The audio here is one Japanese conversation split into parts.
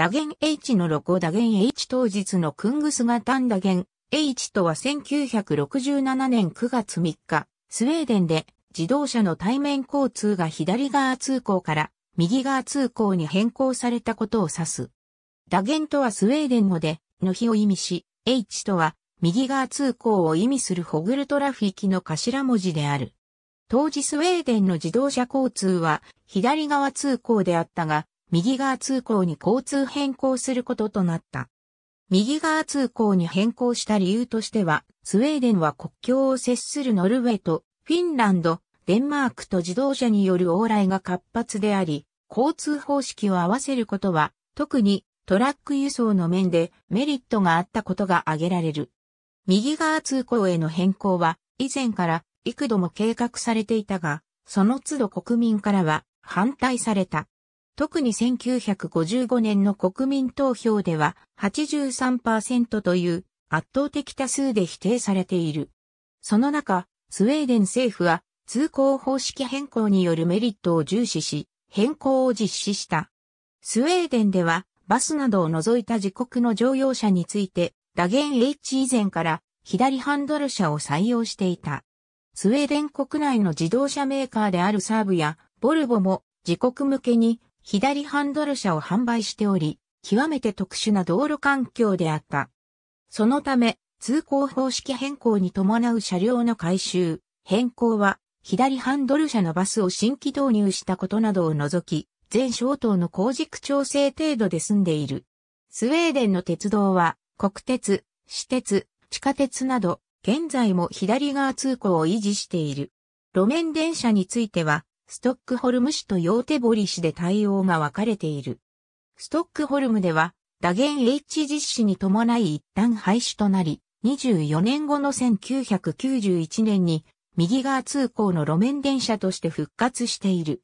ダゲン H のロゴダゲン H 当日のクングス型ンダゲン H とは1967年9月3日、スウェーデンで自動車の対面交通が左側通行から右側通行に変更されたことを指す。ダゲンとはスウェーデン語での日を意味し、H とは右側通行を意味するホグルトラフィキの頭文字である。当時スウェーデンの自動車交通は左側通行であったが、右側通行に交通変更することとなった。右側通行に変更した理由としては、スウェーデンは国境を接するノルウェーとフィンランド、デンマークと自動車による往来が活発であり、交通方式を合わせることは、特にトラック輸送の面でメリットがあったことが挙げられる。右側通行への変更は、以前から幾度も計画されていたが、その都度国民からは反対された。特に1955年の国民投票では83%という圧倒的多数で否定されている。その中、スウェーデン政府は通行方式変更によるメリットを重視し、変更を実施した。スウェーデンではバスなどを除いた自国の乗用車について、ダゲン H 以前から左ハンドル車を採用していた。スウェーデン国内の自動車メーカーであるサーブやボルボも自国向けに左ハンドル車を販売しており、極めて特殊な道路環境であった。そのため、通行方式変更に伴う車両の改修、変更は、左ハンドル車のバスを新規導入したことなどを除き、全小等の工軸調整程度で済んでいる。スウェーデンの鉄道は、国鉄、私鉄、地下鉄など、現在も左側通行を維持している。路面電車については、ストックホルム市とヨーテボリ市で対応が分かれている。ストックホルムでは、打言 H 実施に伴い一旦廃止となり、24年後の1991年に右側通行の路面電車として復活している。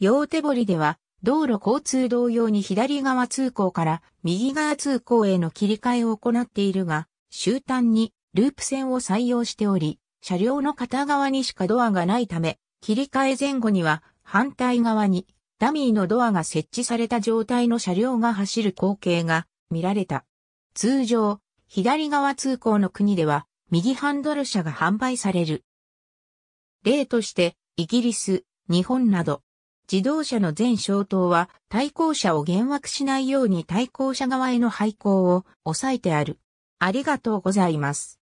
ヨーテボリでは、道路交通同様に左側通行から右側通行への切り替えを行っているが、終端にループ線を採用しており、車両の片側にしかドアがないため、切り替え前後には反対側にダミーのドアが設置された状態の車両が走る光景が見られた。通常、左側通行の国では右ハンドル車が販売される。例として、イギリス、日本など、自動車の全消灯は対向車を減惑しないように対向車側への廃行を抑えてある。ありがとうございます。